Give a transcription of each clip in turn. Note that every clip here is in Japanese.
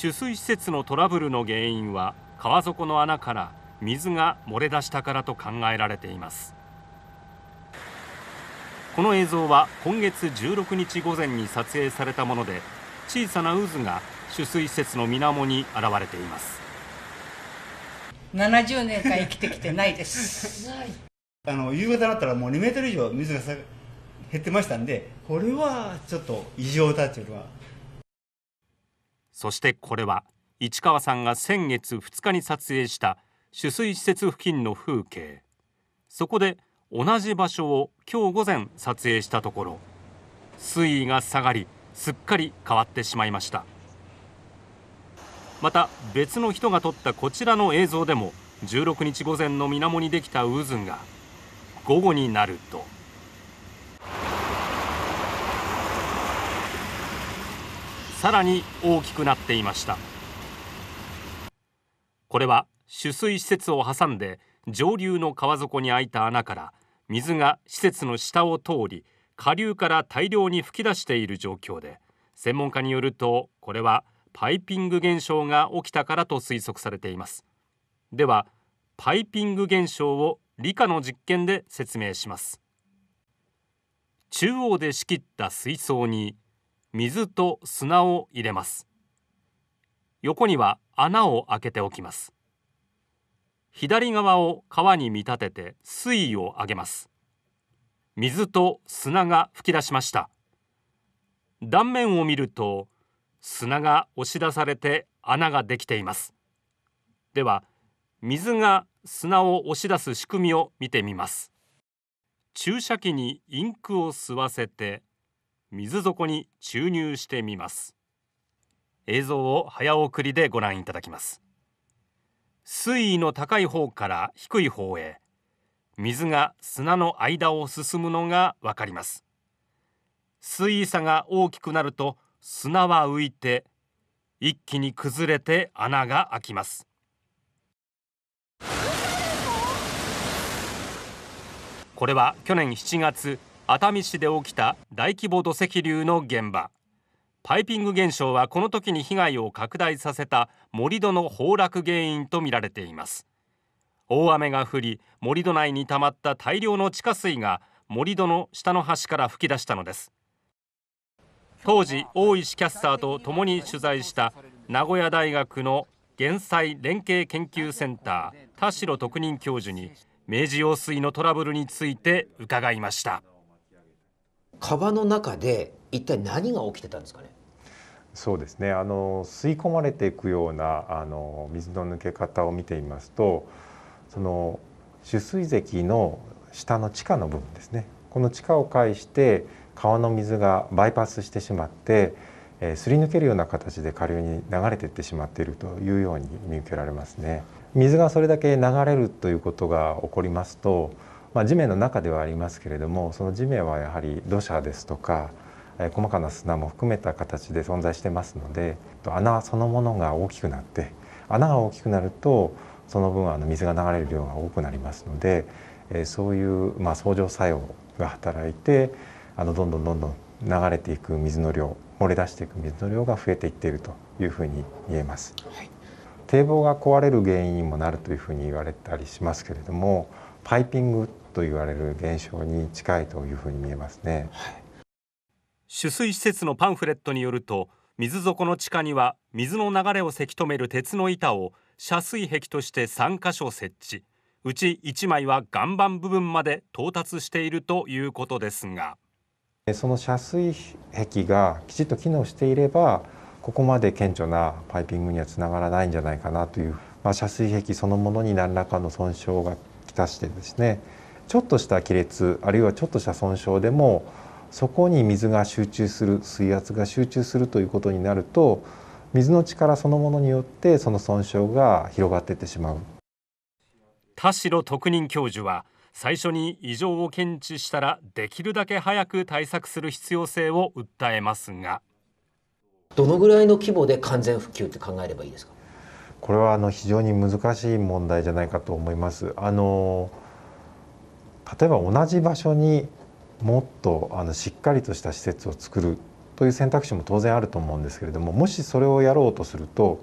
取水施設のトラブルの原因は川底の穴から水が漏れ出したからと考えられていますこの映像は今月16日午前に撮影されたもので小さな渦が取水施設の水面に現れています70年間生きてきてないですあの夕方になったらもう2メートル以上水が減ってましたんでこれはちょっと異常だというのはそしてこれは市川さんが先月2日に撮影した取水施設付近の風景そこで同じ場所を今日午前撮影したところ水位が下がりすっかり変わってしまいましたまた別の人が撮ったこちらの映像でも16日午前の水面にできた渦が午後になると。さらに大きくなっていましたこれは取水施設を挟んで上流の川底に開いた穴から水が施設の下を通り下流から大量に噴き出している状況で専門家によるとこれはパイピング現象が起きたからと推測されていますではパイピング現象を理科の実験で説明します中央で仕切った水槽に水と砂を入れます横には穴を開けておきます左側を川に見立てて水位を上げます水と砂が噴き出しました断面を見ると砂が押し出されて穴ができていますでは水が砂を押し出す仕組みを見てみます注射器にインクを吸わせて水底に注入してみます映像を早送りでご覧いただきます水位の高い方から低い方へ水が砂の間を進むのがわかります水位差が大きくなると砂は浮いて一気に崩れて穴が開きますこれは去年7月熱海市で起きた大規模土石流の現場パイピング現象はこの時に被害を拡大させた盛土の崩落原因とみられています大雨が降り盛土内に溜まった大量の地下水が盛土の下の端から噴き出したのです当時大石キャスターと共に取材した名古屋大学の減災連携研究センター田代特任教授に明治用水のトラブルについて伺いました川の中で一体何が起きてたんですかねそうですねあの吸い込まれていくようなあの水の抜け方を見ていますとその取水堰の下の地下の部分ですねこの地下を介して川の水がバイパスしてしまって、えー、すり抜けるような形で下流に流れていってしまっているというように見受けられますね。水がそれだけ流れるということが起こりますとまあ、地面の中ではありますけれどもその地面はやはり土砂ですとか細かな砂も含めた形で存在してますので穴そのものが大きくなって穴が大きくなるとその分あの水が流れる量が多くなりますのでそういうまあ相乗作用が働いてあのどんどんどんどん流れていく水の量漏れ出していく水の量が増えていっているというふうに言えます。はい、堤防が壊れる原因にもなるというふうに言われたりしますけれどもパイピングと言われる現象に近いというふうに見えますね、はい、取水施設のパンフレットによると水底の地下には水の流れをせき止める鉄の板を遮水壁として3箇所設置うち1枚は岩盤部分まで到達しているということですがその遮水壁がきちっと機能していればここまで顕著なパイピングにはつながらないんじゃないかなという、まあ、遮水壁そのものに何らかの損傷がきたしてですねちょっとした亀裂あるいはちょっとした損傷でもそこに水が集中する水圧が集中するということになると水の力そのものによってその損傷が広がっていってしまう田代特任教授は最初に異常を検知したらできるだけ早く対策する必要性を訴えますがどのぐらいの規模で完全復旧って考えればいいですかこれはあの非常に難しい問題じゃないかと思います。あのー例えば同じ場所にもっとあのしっかりとした施設を作るという選択肢も当然あると思うんですけれどももしそれをやろうとすると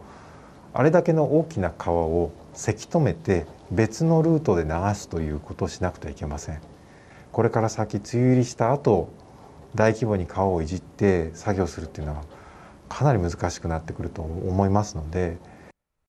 あれだけの大きな川をせき止めて別のルートで流すということをしなくてはいけません。これから先梅雨入りした後大規模に川をいじって作業するっていうのはかなり難しくなってくると思いますので。